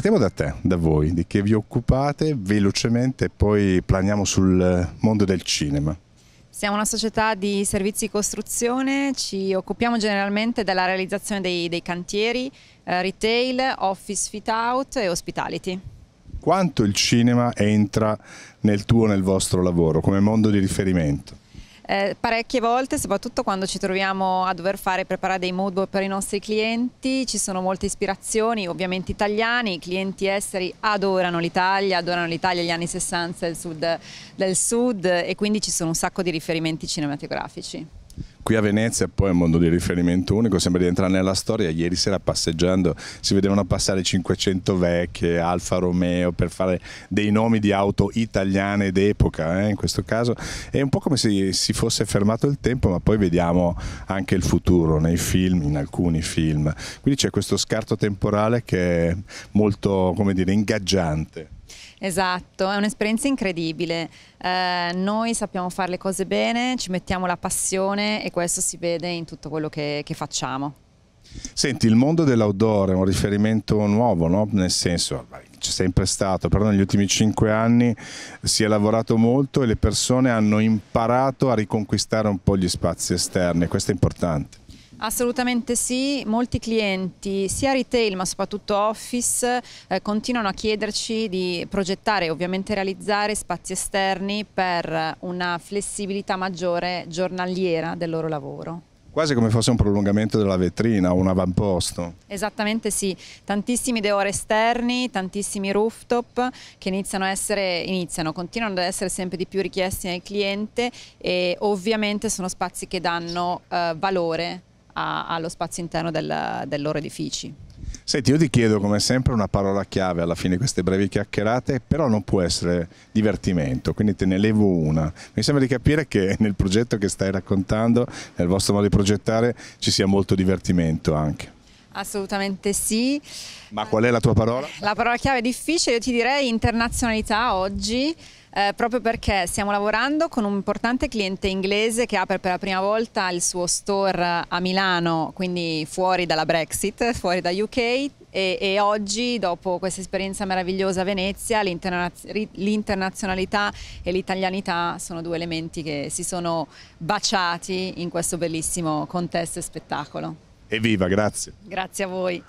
partiamo da te, da voi, di che vi occupate velocemente e poi planiamo sul mondo del cinema. Siamo una società di servizi di costruzione, ci occupiamo generalmente della realizzazione dei, dei cantieri, eh, retail, office fit out e hospitality. Quanto il cinema entra nel tuo, nel vostro lavoro, come mondo di riferimento? eh, parecchie volte, soprattutto quando ci troviamo a dover fare preparare dei mood board per i nostri clienti, ci sono molte ispirazioni, ovviamente italiani, i clienti esteri adorano l'Italia, adorano l'Italia gli anni 60 del sud, del sud e quindi ci sono un sacco di riferimenti cinematografici. Qui a Venezia poi è un mondo di riferimento unico, sembra di entrare nella storia. Ieri sera passeggiando si vedevano passare 500 vecchie, Alfa Romeo, per fare dei nomi di auto italiane d'epoca eh, in questo caso. È un po' come se si fosse fermato il tempo, ma poi vediamo anche il futuro nei film, in alcuni film. Quindi c'è questo scarto temporale che è molto, come dire, ingaggiante. Esatto, è un'esperienza incredibile. Eh, noi sappiamo fare le cose bene, ci mettiamo la passione e questo si vede in tutto quello che, che facciamo. Senti, il mondo dell'outdoor è un riferimento nuovo, no? nel senso c'è sempre stato, però negli ultimi cinque anni si è lavorato molto e le persone hanno imparato a riconquistare un po' gli spazi esterni, questo è importante. Assolutamente sì, molti clienti sia retail ma soprattutto office eh, continuano a chiederci di progettare e ovviamente realizzare spazi esterni per una flessibilità maggiore giornaliera del loro lavoro. Quasi come fosse un prolungamento della vetrina, o un avamposto. Esattamente sì, tantissimi deore esterni, tantissimi rooftop che iniziano, essere, iniziano continuano ad essere sempre di più richiesti nel cliente e ovviamente sono spazi che danno eh, valore a, allo spazio interno del, dei loro edifici. Senti, io ti chiedo come sempre una parola chiave alla fine di queste brevi chiacchierate, però non può essere divertimento, quindi te ne levo una. Mi sembra di capire che nel progetto che stai raccontando, nel vostro modo di progettare, ci sia molto divertimento anche. Assolutamente sì. Ma qual è la tua parola? La parola chiave è difficile, io ti direi internazionalità oggi. Eh, proprio perché stiamo lavorando con un importante cliente inglese che apre per la prima volta il suo store a Milano, quindi fuori dalla Brexit, fuori da UK e, e oggi dopo questa esperienza meravigliosa a Venezia l'internazionalità e l'italianità sono due elementi che si sono baciati in questo bellissimo contesto e spettacolo. Evviva, grazie. Grazie a voi.